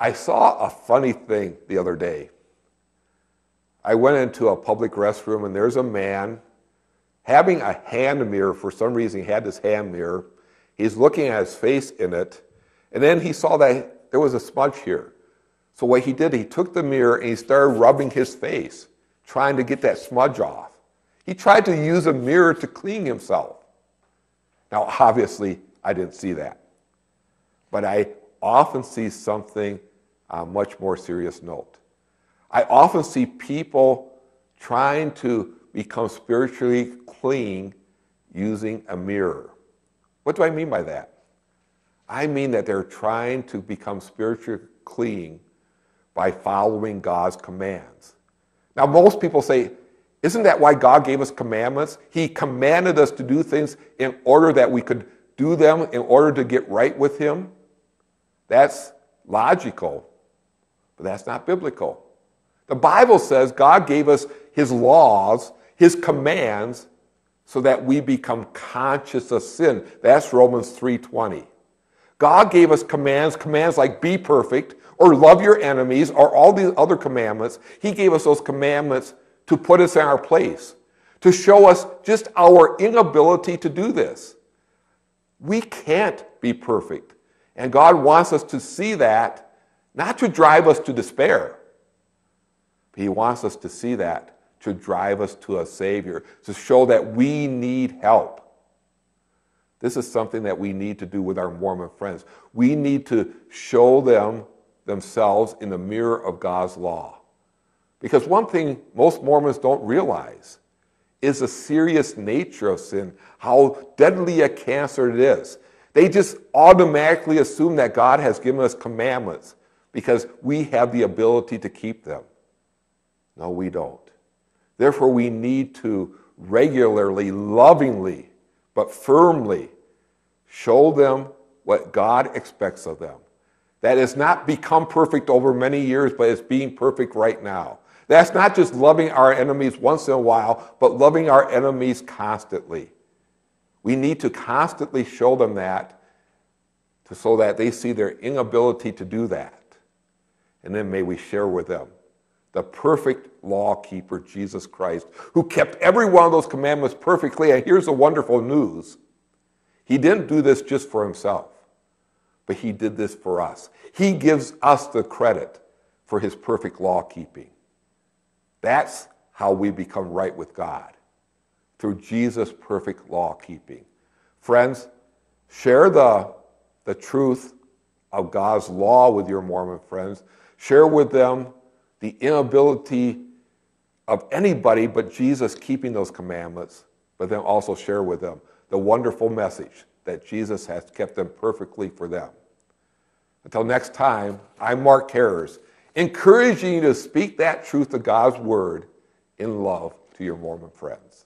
I saw a funny thing the other day. I went into a public restroom and there's a man having a hand mirror. For some reason, he had this hand mirror. He's looking at his face in it. And then he saw that there was a smudge here. So what he did, he took the mirror and he started rubbing his face, trying to get that smudge off. He tried to use a mirror to clean himself. Now, obviously, I didn't see that. But I often see something on uh, much more serious note. I often see people trying to become spiritually clean using a mirror. What do I mean by that? I mean that they're trying to become spiritually clean by following God's commands. Now, most people say, Isn't that why God gave us commandments? He commanded us to do things in order that we could do them, in order to get right with Him. That's logical, but that's not biblical. The Bible says God gave us His laws, His commands, so that we become conscious of sin. That's Romans 3:20. God gave us commands, commands like be perfect or love your enemies or all these other commandments. He gave us those commandments to put us in our place, to show us just our inability to do this. We can't be perfect. And God wants us to see that, not to drive us to despair. But he wants us to see that, to drive us to a Savior, to show that we need help. This is something that we need to do with our Mormon friends. We need to show them themselves in the mirror of God's law. Because one thing most Mormons don't realize is the serious nature of sin, how deadly a cancer it is. They just automatically assume that God has given us commandments because we have the ability to keep them. No, we don't. Therefore, we need to regularly, lovingly, but firmly show them what God expects of them. That has not become perfect over many years, but it's being perfect right now. That's not just loving our enemies once in a while, but loving our enemies constantly. We need to constantly show them that to, so that they see their inability to do that. And then may we share with them the perfect law keeper, Jesus Christ, who kept every one of those commandments perfectly. And here's the wonderful news He didn't do this just for himself, but He did this for us. He gives us the credit for His perfect law keeping. That's how we become right with God through Jesus' perfect law keeping. Friends, share the, the truth of God's law with your Mormon friends. Share with them the inability of anybody but Jesus keeping those commandments, but then also share with them the wonderful message that Jesus has kept them perfectly for them. Until next time, I'm Mark Carers, encouraging you to speak that truth of God's word in love to your Mormon friends.